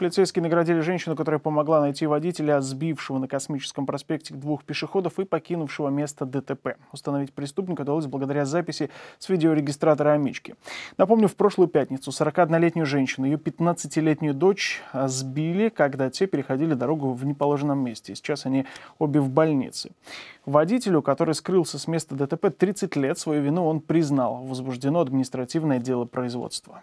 Полицейские наградили женщину, которая помогла найти водителя, сбившего на Космическом проспекте двух пешеходов и покинувшего место ДТП. Установить преступника удалось благодаря записи с видеорегистратора «Амички». Напомню, в прошлую пятницу 41-летнюю женщину, ее 15-летнюю дочь а, сбили, когда те переходили дорогу в неположенном месте. Сейчас они обе в больнице. Водителю, который скрылся с места ДТП 30 лет, свою вину он признал. Возбуждено административное дело производства.